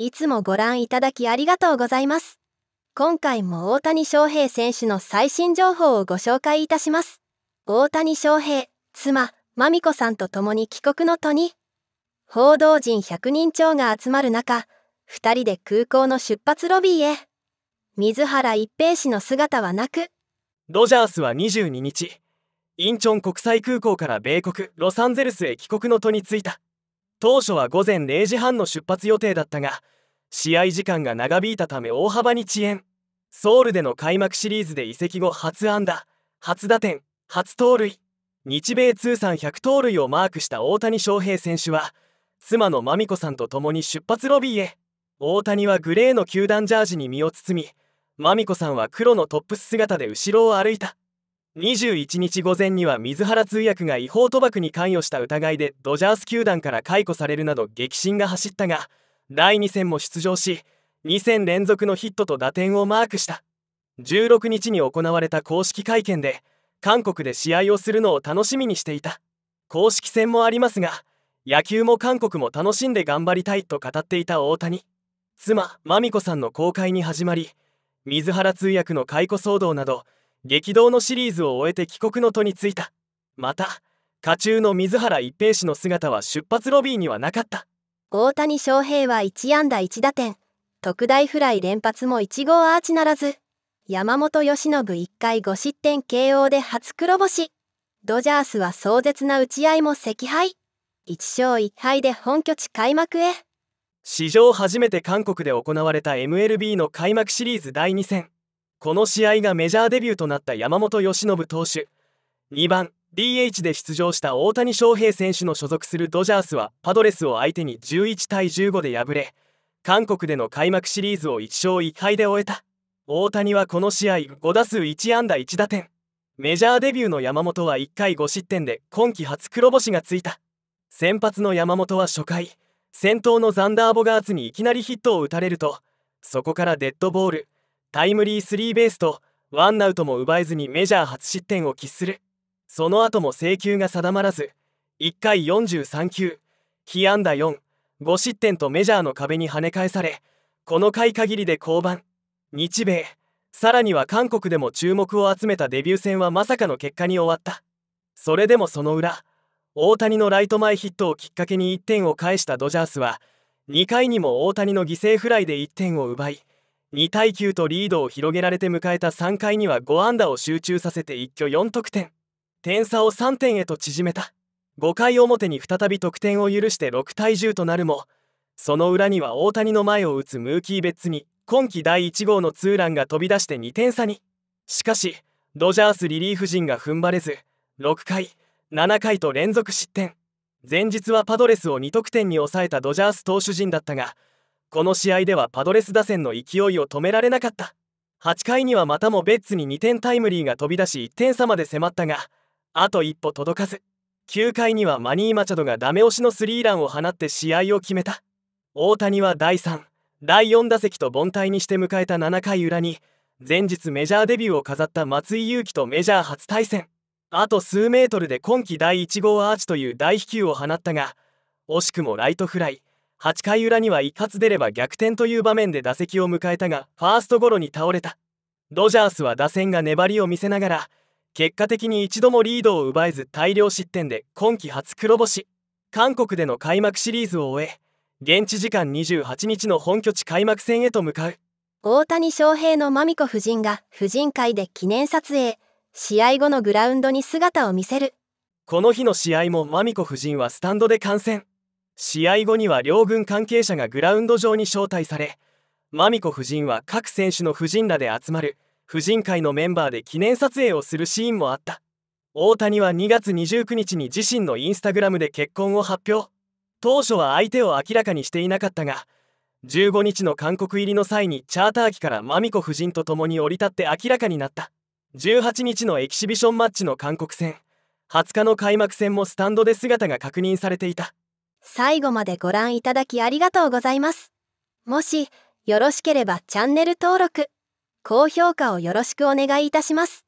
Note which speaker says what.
Speaker 1: いつもご覧いただきありがとうございます。今回も大谷翔平選手の最新情報をご紹介いたします。大谷翔平、妻、まみこさんと共に帰国の途に、報道陣100人超が集まる中、2人で空港の出発ロビーへ。水原一平氏の姿はなく、
Speaker 2: ドジャースは22日、インチョン国際空港から米国ロサンゼルスへ帰国の途に着いた。当初は午前0時半の出発予定だったが試合時間が長引いたため大幅に遅延ソウルでの開幕シリーズで移籍後初安打初打点初盗塁日米通算100盗塁をマークした大谷翔平選手は妻の真美子さんと共に出発ロビーへ大谷はグレーの球団ジャージに身を包み真美子さんは黒のトップス姿で後ろを歩いた21日午前には水原通訳が違法賭博に関与した疑いでドジャース球団から解雇されるなど激震が走ったが第2戦も出場し2戦連続のヒットと打点をマークした16日に行われた公式会見で韓国で試合をするのを楽しみにしていた公式戦もありますが野球も韓国も楽しんで頑張りたいと語っていた大谷妻真美子さんの公開に始まり水原通訳の解雇騒動など激動のシリーズを終えて帰国の途に着いたまた家中の水原一平氏の姿は出発ロビーにはなかった
Speaker 1: 大谷翔平は1安打1打点特大フライ連発も1号アーチならず山本由伸1回5失点 KO で初黒星ドジャースは壮絶な打ち合いも惜敗1勝1敗で本拠地開幕へ
Speaker 2: 史上初めて韓国で行われた MLB の開幕シリーズ第2戦この試合がメジャーデビューとなった山本由伸投手2番 DH で出場した大谷翔平選手の所属するドジャースはパドレスを相手に11対15で敗れ韓国での開幕シリーズを1勝1敗で終えた大谷はこの試合5打数1安打1打点メジャーデビューの山本は1回5失点で今季初黒星がついた先発の山本は初回先頭のザンダー・ボガーツにいきなりヒットを打たれるとそこからデッドボールタイムリースリーベースとワンアウトも奪えずにメジャー初失点を喫するその後も制球が定まらず1回43球被安打45失点とメジャーの壁に跳ね返されこの回限りで降板日米さらには韓国でも注目を集めたデビュー戦はまさかの結果に終わったそれでもその裏大谷のライト前ヒットをきっかけに1点を返したドジャースは2回にも大谷の犠牲フライで1点を奪い2対9とリードを広げられて迎えた3回には5安打を集中させて一挙4得点点差を3点へと縮めた5回表に再び得点を許して6対10となるもその裏には大谷の前を打つムーキー・ベッツに今季第1号のツーランが飛び出して2点差にしかしドジャースリリーフ陣が踏ん張れず6回7回と連続失点前日はパドレスを2得点に抑えたドジャース投手陣だったがこの試合ではパドレス打線の勢いを止められなかった8回にはまたもベッツに2点タイムリーが飛び出し1点差まで迫ったがあと一歩届かず9回にはマニー・マチャドがダメ押しのスリーランを放って試合を決めた大谷は第3第4打席と凡退にして迎えた7回裏に前日メジャーデビューを飾った松井裕樹とメジャー初対戦あと数メートルで今季第1号アーチという大飛球を放ったが惜しくもライトフライ8回裏には一発出れば逆転という場面で打席を迎えたがファーストゴロに倒れたドジャースは打線が粘りを見せながら結果的に一度もリードを奪えず大量失点で今季初黒星韓国での開幕シリーズを終え現地時間28日の本拠地開幕戦へと向かう大谷翔平
Speaker 1: のマミコ夫人が婦人会で記念撮影試合後のグラウンドに姿を見
Speaker 2: せるこの日の試合もマミコ夫人はスタンドで観戦試合後には両軍関係者がグラウンド上に招待されマミコ夫人は各選手の夫人らで集まる婦人会のメンバーで記念撮影をするシーンもあった大谷は2月29日に自身のインスタグラムで結婚を発表当初は相手を明らかにしていなかったが15日の韓国入りの際にチャーター機からマミコ夫人と共に降り立って明らかになった18日のエキシビションマッチの韓国戦20日の開幕戦もスタンドで姿が確認されていた
Speaker 1: 最後までご覧いただきありがとうございます。もし、よろしければチャンネル登録、高評価をよろしくお願いいたします。